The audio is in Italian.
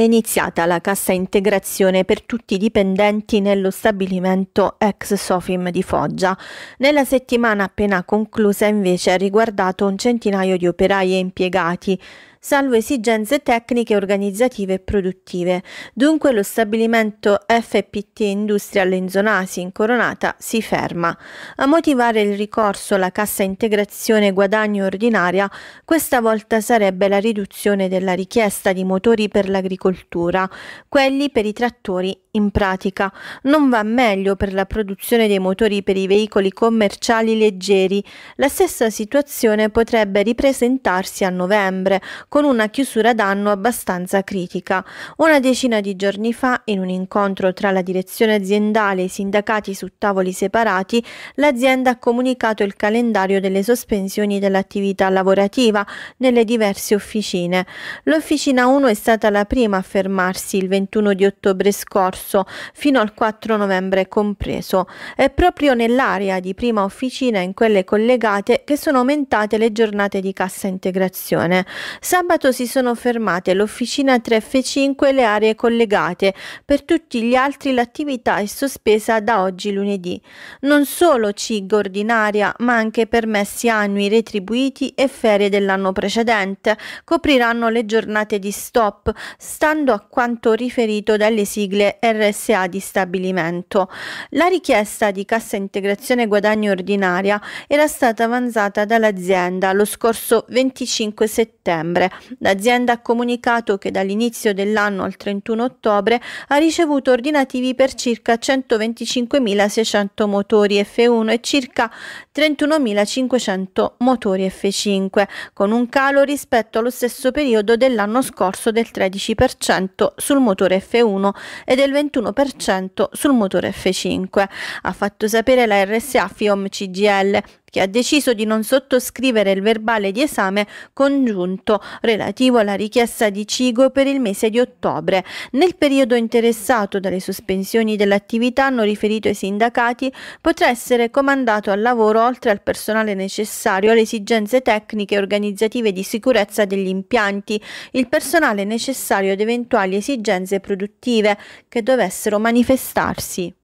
è iniziata la cassa integrazione per tutti i dipendenti nello stabilimento ex Sofim di Foggia. Nella settimana appena conclusa invece ha riguardato un centinaio di operai e impiegati salvo esigenze tecniche, organizzative e produttive. Dunque lo stabilimento FPT Industrial in zona Asi in Coronata si ferma. A motivare il ricorso alla cassa integrazione guadagno ordinaria, questa volta sarebbe la riduzione della richiesta di motori per l'agricoltura, quelli per i trattori in pratica. Non va meglio per la produzione dei motori per i veicoli commerciali leggeri. La stessa situazione potrebbe ripresentarsi a novembre, con una chiusura d'anno abbastanza critica. Una decina di giorni fa, in un incontro tra la direzione aziendale e i sindacati su tavoli separati, l'azienda ha comunicato il calendario delle sospensioni dell'attività lavorativa nelle diverse officine. L'Officina 1 è stata la prima a fermarsi il 21 di ottobre scorso, fino al 4 novembre compreso. È proprio nell'area di prima officina e in quelle collegate che sono aumentate le giornate di cassa integrazione. Sa Sabato si sono fermate l'officina 3F5 e le aree collegate, per tutti gli altri l'attività è sospesa da oggi lunedì. Non solo CIG ordinaria, ma anche permessi annui retribuiti e ferie dell'anno precedente copriranno le giornate di stop, stando a quanto riferito dalle sigle RSA di stabilimento. La richiesta di cassa integrazione guadagno ordinaria era stata avanzata dall'azienda lo scorso 25 settembre l'azienda ha comunicato che dall'inizio dell'anno al 31 ottobre ha ricevuto ordinativi per circa 125.600 motori F1 e circa 31.500 motori F5, con un calo rispetto allo stesso periodo dell'anno scorso del 13% sul motore F1 e del 21% sul motore F5. Ha fatto sapere la RSA FIOM CGL che ha deciso di non sottoscrivere il verbale di esame congiunto relativo alla richiesta di Cigo per il mese di ottobre. Nel periodo interessato dalle sospensioni dell'attività, hanno riferito i sindacati, potrà essere comandato al lavoro oltre al personale necessario alle esigenze tecniche e organizzative di sicurezza degli impianti, il personale necessario ad eventuali esigenze produttive che dovessero manifestarsi.